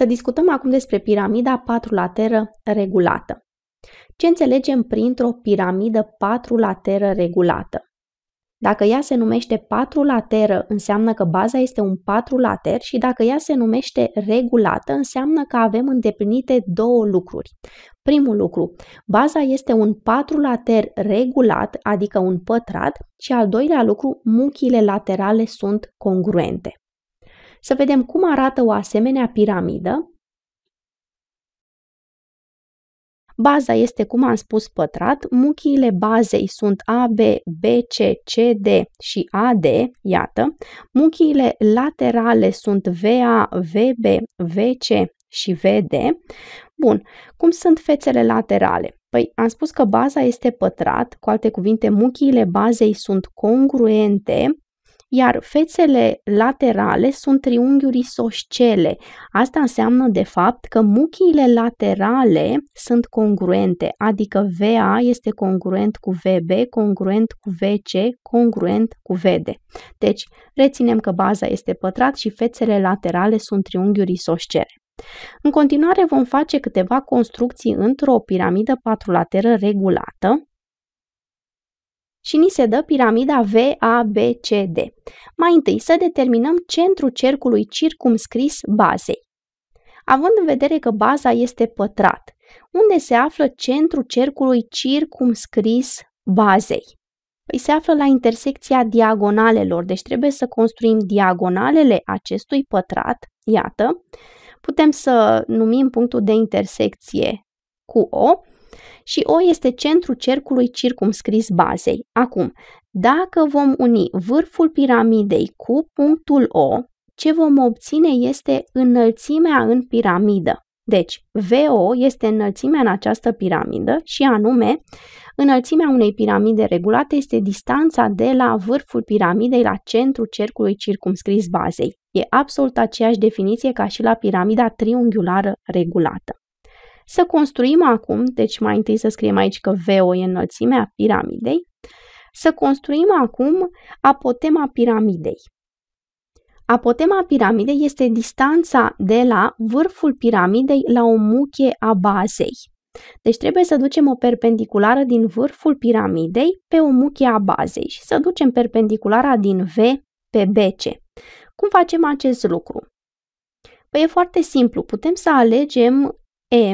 Să discutăm acum despre piramida patrulateră regulată. Ce înțelegem printr-o piramidă patrulateră regulată? Dacă ea se numește patrulateră, înseamnă că baza este un patrulater și dacă ea se numește regulată, înseamnă că avem îndeplinite două lucruri. Primul lucru, baza este un patrulater regulat, adică un pătrat, și al doilea lucru, muchile laterale sunt congruente să vedem cum arată o asemenea piramidă. Baza este, cum am spus, pătrat, muchiile bazei sunt AB, BC, CD și AD, iată, muchiile laterale sunt VA, VB, VC și VD. Bun, cum sunt fețele laterale? Păi am spus că baza este pătrat, cu alte cuvinte, muchiile bazei sunt congruente iar fețele laterale sunt triunghiuri isoscele. Asta înseamnă, de fapt, că muchiile laterale sunt congruente, adică VA este congruent cu VB, congruent cu VC, congruent cu VD. Deci, reținem că baza este pătrat și fețele laterale sunt triunghiuri isoscele. În continuare vom face câteva construcții într-o piramidă patrulateră regulată, și ni se dă piramida VABCD. Mai întâi să determinăm centrul cercului circumscris bazei. Având în vedere că baza este pătrat, unde se află centrul cercului circumscris bazei? Păi se află la intersecția diagonalelor, deci trebuie să construim diagonalele acestui pătrat, iată, putem să numim punctul de intersecție cu O și O este centrul cercului circumscris bazei. Acum, dacă vom uni vârful piramidei cu punctul O, ce vom obține este înălțimea în piramidă. Deci, VO este înălțimea în această piramidă și anume, înălțimea unei piramide regulate este distanța de la vârful piramidei la centrul cercului circumscris bazei. E absolut aceeași definiție ca și la piramida triunghiulară regulată. Să construim acum, deci mai întâi să scriem aici că VO e înălțimea piramidei, să construim acum apotema piramidei. Apotema piramidei este distanța de la vârful piramidei la o muche a bazei. Deci trebuie să ducem o perpendiculară din vârful piramidei pe o muche a bazei și să ducem perpendiculara din V pe BC. Cum facem acest lucru? Păi e foarte simplu, putem să alegem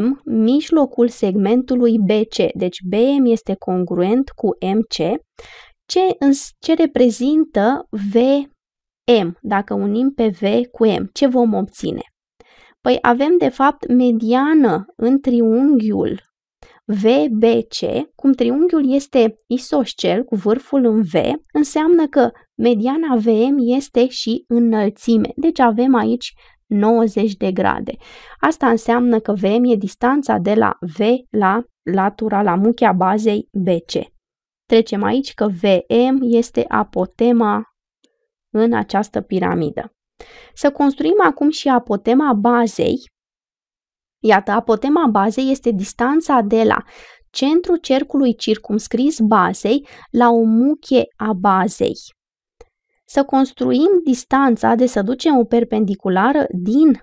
M, mijlocul segmentului BC, deci BM este congruent cu MC, ce, ce reprezintă VM, dacă unim pe V cu M, ce vom obține? Păi avem de fapt mediană în triunghiul VBC, cum triunghiul este isoscel cu vârful în V, înseamnă că mediana VM este și înălțime. Deci avem aici 90 de grade. Asta înseamnă că VM e distanța de la V la latura, la muchea bazei BC. Trecem aici că VM este apotema în această piramidă. Să construim acum și apotema bazei. Iată, apotema bazei este distanța de la centrul cercului circumscris bazei la o muche a bazei să construim distanța de să ducem o perpendiculară din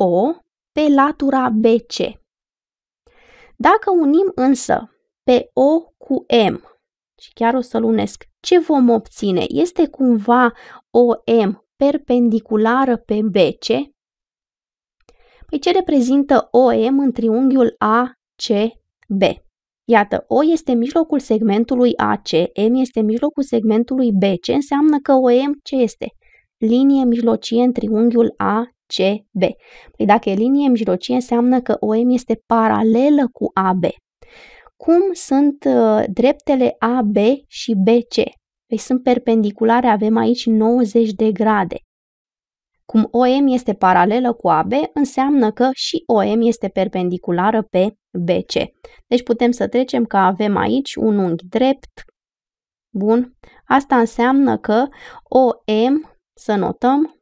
O pe latura BC. Dacă unim însă pe O cu M, și chiar o să-l ce vom obține? Este cumva OM perpendiculară pe BC? Păi ce reprezintă OM în triunghiul ACB? Iată, O este mijlocul segmentului AC, M este mijlocul segmentului BC, înseamnă că OM ce este? Linie mijlocie în triunghiul ACB. Păi dacă e linie mijlocie, înseamnă că OM este paralelă cu AB. Cum sunt uh, dreptele AB și BC? Păi sunt perpendiculare, avem aici 90 de grade. Cum OM este paralelă cu AB, înseamnă că și OM este perpendiculară pe BC. Deci putem să trecem că avem aici un unghi drept. Bun. Asta înseamnă că OM, să notăm,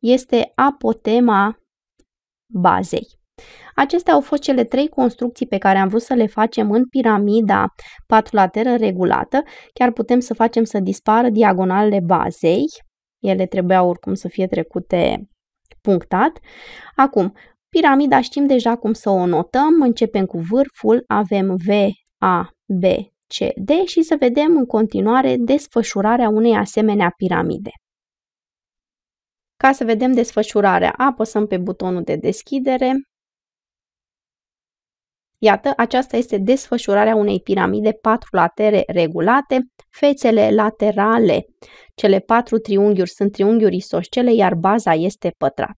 este apotema bazei. Acestea au fost cele trei construcții pe care am vrut să le facem în piramida patulateră regulată. Chiar putem să facem să dispară diagonalele bazei. Ele trebuiau oricum să fie trecute punctat. Acum, Piramida știm deja cum să o notăm, începem cu vârful, avem V, A, B, C, D și să vedem în continuare desfășurarea unei asemenea piramide. Ca să vedem desfășurarea, apăsăm pe butonul de deschidere. Iată, aceasta este desfășurarea unei piramide patru latere regulate, fețele laterale. Cele patru triunghiuri sunt triunghiuri isoscele, iar baza este pătrat.